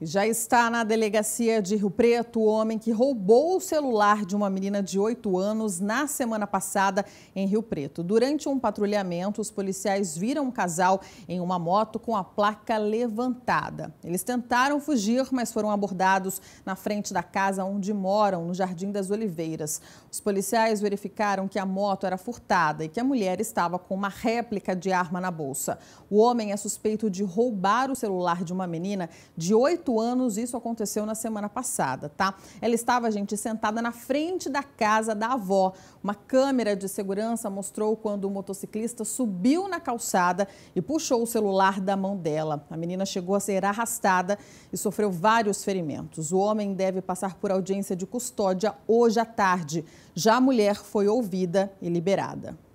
Já está na delegacia de Rio Preto o homem que roubou o celular de uma menina de 8 anos na semana passada em Rio Preto. Durante um patrulhamento, os policiais viram um casal em uma moto com a placa levantada. Eles tentaram fugir, mas foram abordados na frente da casa onde moram, no Jardim das Oliveiras. Os policiais verificaram que a moto era furtada e que a mulher estava com uma réplica de arma na bolsa. O homem é suspeito de roubar o celular de uma menina de 8 18 anos, isso aconteceu na semana passada, tá? Ela estava, gente, sentada na frente da casa da avó. Uma câmera de segurança mostrou quando o motociclista subiu na calçada e puxou o celular da mão dela. A menina chegou a ser arrastada e sofreu vários ferimentos. O homem deve passar por audiência de custódia hoje à tarde. Já a mulher foi ouvida e liberada.